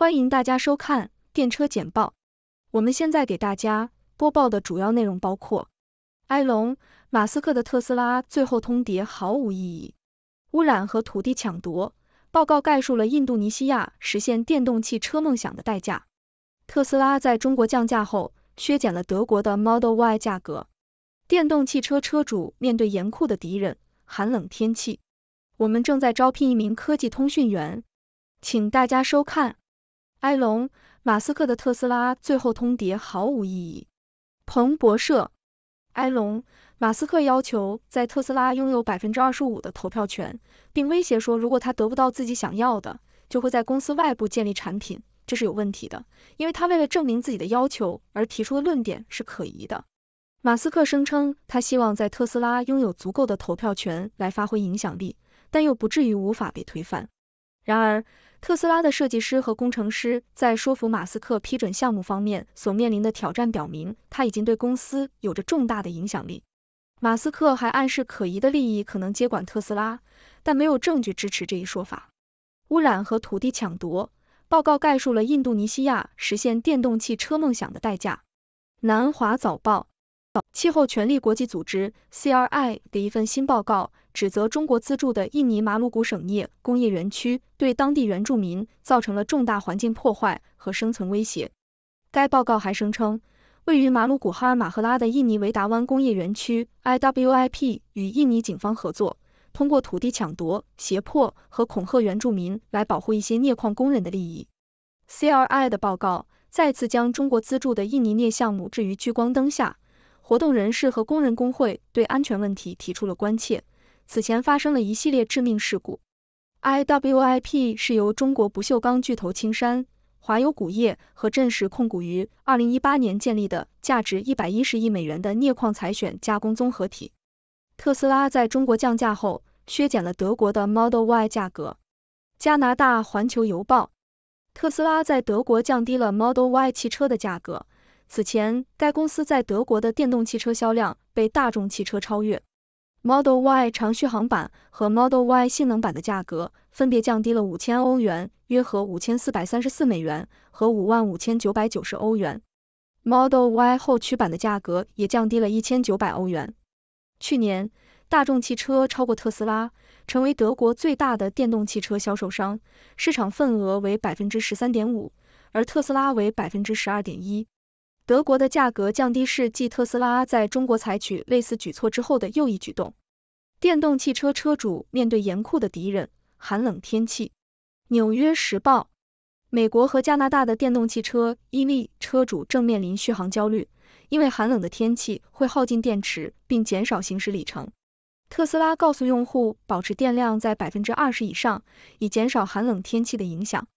欢迎大家收看电车简报。我们现在给大家播报的主要内容包括：埃隆·马斯克的特斯拉最后通牒毫无意义；污染和土地抢夺报告概述了印度尼西亚实现电动汽车梦想的代价；特斯拉在中国降价后削减了德国的 Model Y 价格；电动汽车车主面对严酷的敌人，寒冷天气。我们正在招聘一名科技通讯员，请大家收看。埃隆·马斯克的特斯拉最后通牒毫无意义。彭博社，埃隆·马斯克要求在特斯拉拥有百分之二十五的投票权，并威胁说，如果他得不到自己想要的，就会在公司外部建立产品。这是有问题的，因为他为了证明自己的要求而提出的论点是可疑的。马斯克声称，他希望在特斯拉拥有足够的投票权来发挥影响力，但又不至于无法被推翻。然而，特斯拉的设计师和工程师在说服马斯克批准项目方面所面临的挑战，表明他已经对公司有着重大的影响力。马斯克还暗示可疑的利益可能接管特斯拉，但没有证据支持这一说法。污染和土地抢夺报告概述了印度尼西亚实现电动汽车梦想的代价。南华早报。气候权利国际组织 （CRI） 的一份新报告指责中国资助的印尼马鲁古省镍工业园区对当地原住民造成了重大环境破坏和生存威胁。该报告还声称，位于马鲁古哈尔马赫拉的印尼维达湾工业园区 （IWIP） 与印尼警方合作，通过土地抢夺、胁迫和恐吓原住民来保护一些镍矿工人的利益。CRI 的报告再次将中国资助的印尼镍项目置于聚光灯下。活动人士和工人工会对安全问题提出了关切。此前发生了一系列致命事故。IWI P 是由中国不锈钢巨头青山、华友钴业和镇石控股于2018年建立的价值110亿美元的镍矿采选加工综合体。特斯拉在中国降价后削减了德国的 Model Y 价格。加拿大环球邮报：特斯拉在德国降低了 Model Y 汽车的价格。此前，该公司在德国的电动汽车销量被大众汽车超越。Model Y 长续航版和 Model Y 性能版的价格分别降低了五千欧元（约合五千四百三十四美元）和五万五千九百九十欧元。Model Y 后驱版的价格也降低了一千九百欧元。去年，大众汽车超过特斯拉，成为德国最大的电动汽车销售商，市场份额为百分之十三点五，而特斯拉为百分之十二点一。德国的价格降低是继特斯拉在中国采取类似举措之后的又一举动。电动汽车车主面对严酷的敌人——寒冷天气。纽约时报：美国和加拿大的电动汽车 EV 车主正面临续航焦虑，因为寒冷的天气会耗尽电池并减少行驶里程。特斯拉告诉用户保持电量在百分之二十以上，以减少寒冷天气的影响。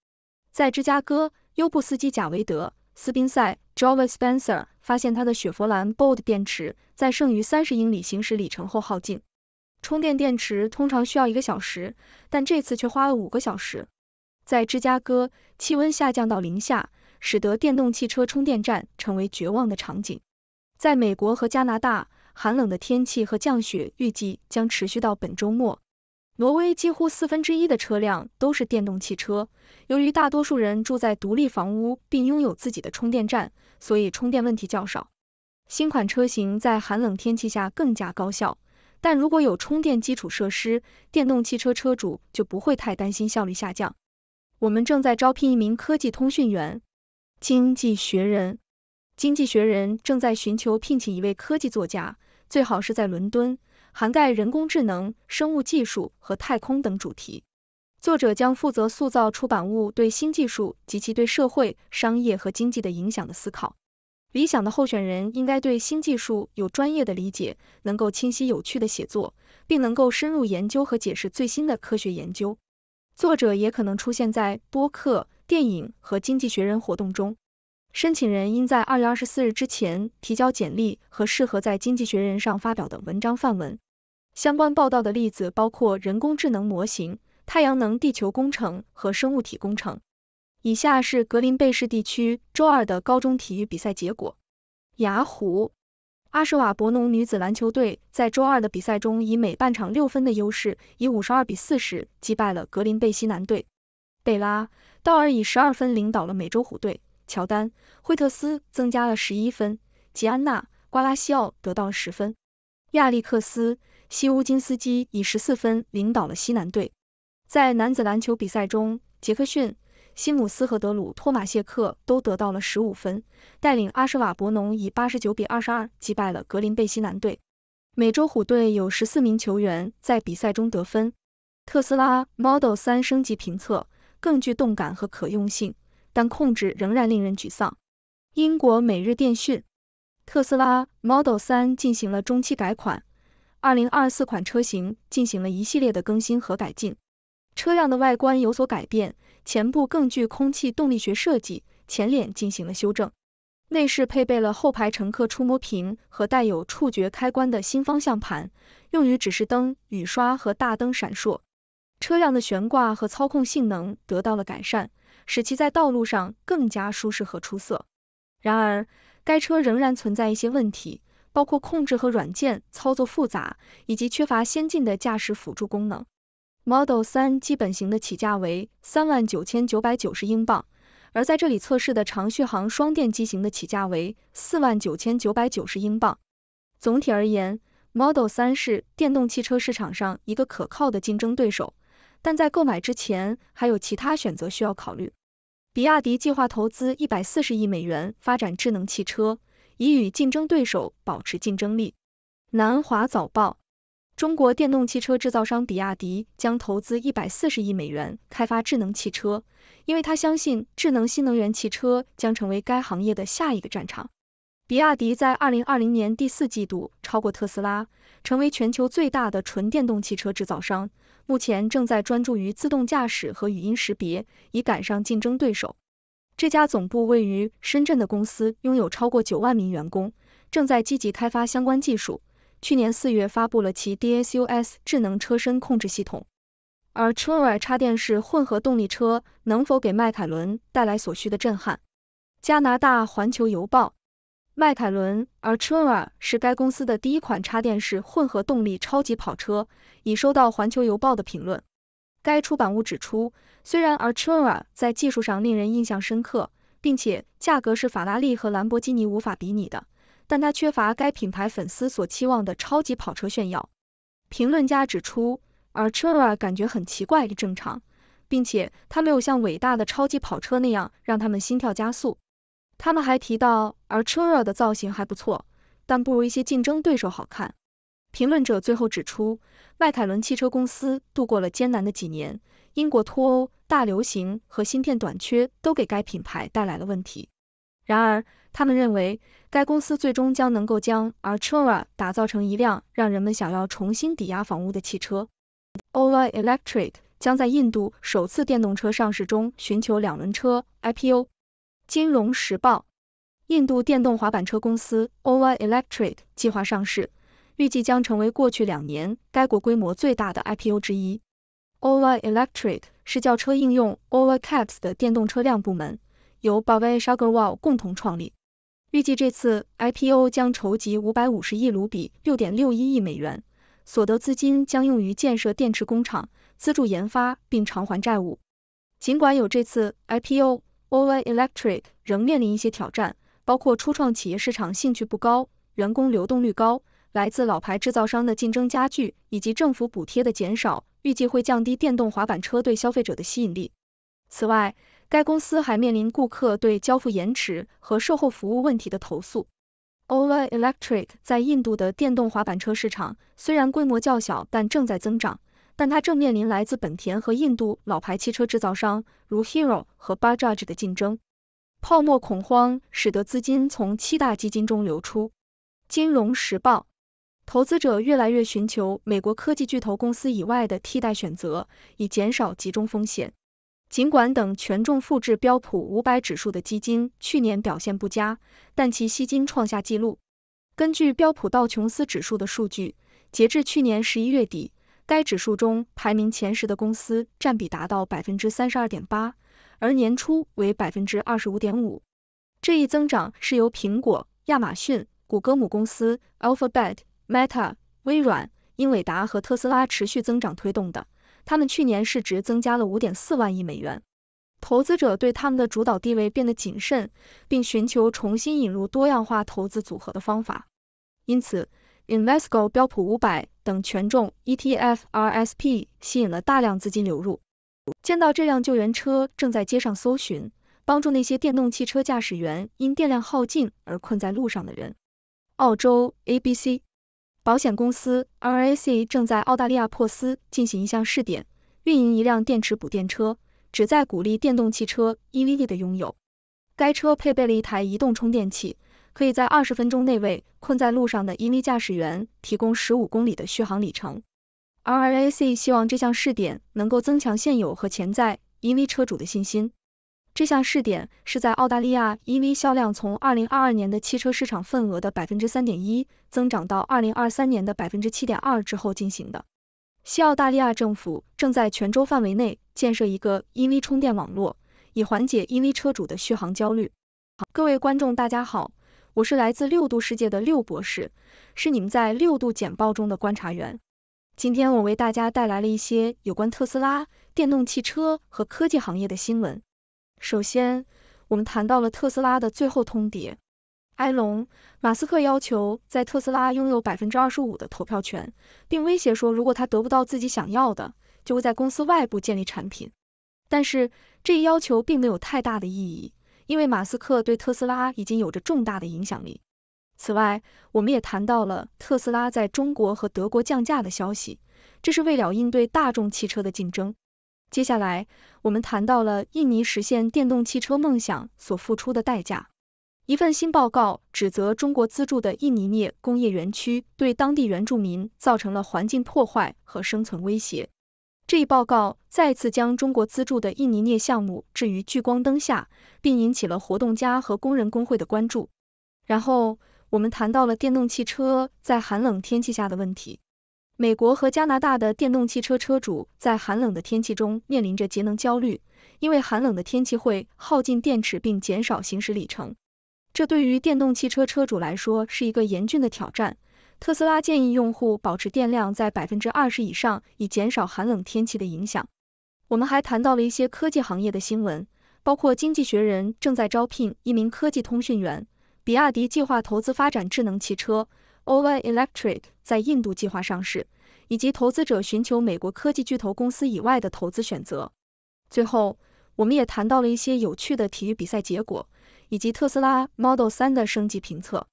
在芝加哥，优步司机贾维德。斯宾塞 （Java Spencer） 发现他的雪佛兰 Bolt 电池在剩余三十英里行驶里程后耗尽，充电电池通常需要一个小时，但这次却花了五个小时。在芝加哥，气温下降到零下，使得电动汽车充电站成为绝望的场景。在美国和加拿大，寒冷的天气和降雪预计将持续到本周末。挪威几乎四分之一的车辆都是电动汽车。由于大多数人住在独立房屋并拥有自己的充电站，所以充电问题较少。新款车型在寒冷天气下更加高效，但如果有充电基础设施，电动汽车车主就不会太担心效率下降。我们正在招聘一名科技通讯员。经济学人，经济学人正在寻求聘请一位科技作家，最好是在伦敦。涵盖人工智能、生物技术和太空等主题。作者将负责塑造出版物对新技术及其对社会、商业和经济的影响的思考。理想的候选人应该对新技术有专业的理解，能够清晰有趣的写作，并能够深入研究和解释最新的科学研究。作者也可能出现在播客、电影和《经济学人》活动中。申请人应在二月二十四日之前提交简历和适合在《经济学人》上发表的文章范文。相关报道的例子包括人工智能模型、太阳能、地球工程和生物体工程。以下是格林贝市地区周二的高中体育比赛结果：雅虎，阿什瓦伯农女子篮球队在周二的比赛中以每半场六分的优势，以五十二比四十击败了格林贝西南队。贝拉·道尔以十二分领导了美洲虎队，乔丹·惠特斯增加了十一分，吉安娜·瓜拉西奥得到了十分，亚历克斯。西乌金斯基以十四分领导了西南队。在男子篮球比赛中，杰克逊、西姆斯和德鲁·托马谢克都得到了十五分，带领阿什瓦伯农以八十九比二十二击败了格林贝西南队。美洲虎队有十四名球员在比赛中得分。特斯拉 Model 三升级评测更具动感和可用性，但控制仍然令人沮丧。英国每日电讯：特斯拉 Model 三进行了中期改款。2024款车型进行了一系列的更新和改进，车辆的外观有所改变，前部更具空气动力学设计，前脸进行了修正。内饰配备了后排乘客触摸屏和带有触觉开关的新方向盘，用于指示灯、雨刷和大灯闪烁。车辆的悬挂和操控性能得到了改善，使其在道路上更加舒适和出色。然而，该车仍然存在一些问题。包括控制和软件操作复杂，以及缺乏先进的驾驶辅助功能。Model 3基本型的起价为三万九千九百九十英镑，而在这里测试的长续航双电机型的起价为四万九千九百九十英镑。总体而言，Model 3是电动汽车市场上一个可靠的竞争对手，但在购买之前还有其他选择需要考虑。比亚迪计划投资一百四十亿美元发展智能汽车。以与竞争对手保持竞争力。南华早报：中国电动汽车制造商比亚迪将投资一百四十亿美元开发智能汽车，因为他相信智能新能源汽车将成为该行业的下一个战场。比亚迪在二零二零年第四季度超过特斯拉，成为全球最大的纯电动汽车制造商。目前正在专注于自动驾驶和语音识别，以赶上竞争对手。这家总部位于深圳的公司拥有超过九万名员工，正在积极开发相关技术。去年四月发布了其 DASUS 智能车身控制系统。而 Arcura 插电式混合动力车能否给迈凯伦带来所需的震撼？加拿大环球邮报。迈凯伦 Arcura 是该公司的第一款插电式混合动力超级跑车，已收到环球邮报的评论。该出版物指出，虽然 Artura 在技术上令人印象深刻，并且价格是法拉利和兰博基尼无法比拟的，但它缺乏该品牌粉丝所期望的超级跑车炫耀。评论家指出，Artura 感觉很奇怪又正常，并且它没有像伟大的超级跑车那样让他们心跳加速。他们还提到，Artura 的造型还不错，但不如一些竞争对手好看。评论者最后指出，迈凯伦汽车公司度过了艰难的几年，英国脱欧、大流行和芯片短缺都给该品牌带来了问题。然而，他们认为该公司最终将能够将 a r c h r a 打造成一辆让人们想要重新抵押房屋的汽车。Ola Electric 将在印度首次电动车上市中寻求两轮车 IPO。金融时报：印度电动滑板车公司 Ola Electric 计划上市。预计将成为过去两年该国规模最大的 IPO 之一。Ola Electric 是轿车应用 Ola Cabs 的电动车辆部门，由 b a v a s h u g r a w a l 共同创立。预计这次 IPO 将筹集五百五十亿卢比（六点六一亿美元），所得资金将用于建设电池工厂、资助研发并偿还债务。尽管有这次 IPO，Ola Electric 仍面临一些挑战，包括初创企业市场兴趣不高、员工流动率高。来自老牌制造商的竞争加剧，以及政府补贴的减少，预计会降低电动滑板车对消费者的吸引力。此外，该公司还面临顾客对交付延迟和售后服务问题的投诉。Ola Electric 在印度的电动滑板车市场虽然规模较小，但正在增长，但它正面临来自本田和印度老牌汽车制造商如 Hero 和 Bajaj 的竞争。泡沫恐慌使得资金从七大基金中流出。金融时报。投资者越来越寻求美国科技巨头公司以外的替代选择，以减少集中风险。尽管等权重复制标普五百指数的基金去年表现不佳，但其吸金创下纪录。根据标普道琼斯指数的数据，截至去年十一月底，该指数中排名前十的公司占比达到百分之三十二点八，而年初为百分之二十五点五。这一增长是由苹果、亚马逊、谷歌母公司 Alphabet。Meta、微软、英伟达和特斯拉持续增长推动的，他们去年市值增加了五点四万亿美元。投资者对他们的主导地位变得谨慎，并寻求重新引入多样化投资组合的方法。因此，Invesco 标普五百等权重 ETF RSP 吸引了大量资金流入。见到这辆救援车正在街上搜寻，帮助那些电动汽车驾驶员因电量耗尽而困在路上的人。澳洲 ABC。保险公司 RAC 正在澳大利亚珀斯进行一项试点，运营一辆电池补电车，旨在鼓励电动汽车 EV 的拥有。该车配备了一台移动充电器，可以在二十分钟内为困在路上的 EV 驾驶员提供十五公里的续航里程。RAC 希望这项试点能够增强现有和潜在 EV 车主的信心。这项试点是在澳大利亚 EV 销量从二零二二年的汽车市场份额的百分之三点一增长到二零二三年的百分之七点二之后进行的。西澳大利亚政府正在全州范围内建设一个 EV 充电网络，以缓解 EV 车主的续航焦虑。各位观众，大家好，我是来自六度世界的六博士，是你们在六度简报中的观察员。今天我为大家带来了一些有关特斯拉、电动汽车和科技行业的新闻。首先，我们谈到了特斯拉的最后通牒，埃隆·马斯克要求在特斯拉拥有百分之二十五的投票权，并威胁说，如果他得不到自己想要的，就会在公司外部建立产品。但是，这一要求并没有太大的意义，因为马斯克对特斯拉已经有着重大的影响力。此外，我们也谈到了特斯拉在中国和德国降价的消息，这是为了应对大众汽车的竞争。接下来，我们谈到了印尼实现电动汽车梦想所付出的代价。一份新报告指责中国资助的印尼镍工业园区对当地原住民造成了环境破坏和生存威胁。这一报告再次将中国资助的印尼镍项目置于聚光灯下，并引起了活动家和工人工会的关注。然后，我们谈到了电动汽车在寒冷天气下的问题。美国和加拿大的电动汽车车主在寒冷的天气中面临着节能焦虑，因为寒冷的天气会耗尽电池并减少行驶里程。这对于电动汽车车主来说是一个严峻的挑战。特斯拉建议用户保持电量在百分之二十以上，以减少寒冷天气的影响。我们还谈到了一些科技行业的新闻，包括《经济学人》正在招聘一名科技通讯员，比亚迪计划投资发展智能汽车。o l Electric 在印度计划上市，以及投资者寻求美国科技巨头公司以外的投资选择。最后，我们也谈到了一些有趣的体育比赛结果，以及特斯拉 Model 三的升级评测。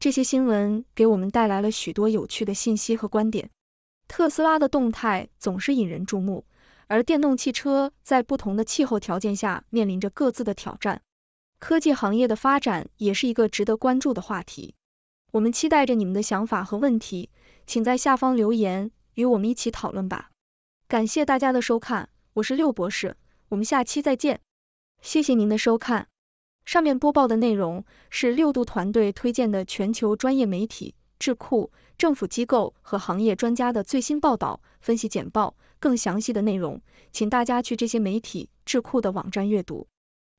这些新闻给我们带来了许多有趣的信息和观点。特斯拉的动态总是引人注目，而电动汽车在不同的气候条件下面临着各自的挑战。科技行业的发展也是一个值得关注的话题。我们期待着你们的想法和问题，请在下方留言，与我们一起讨论吧。感谢大家的收看，我是六博士，我们下期再见。谢谢您的收看。上面播报的内容是六度团队推荐的全球专业媒体、智库、政府机构和行业专家的最新报道、分析简报。更详细的内容，请大家去这些媒体、智库的网站阅读。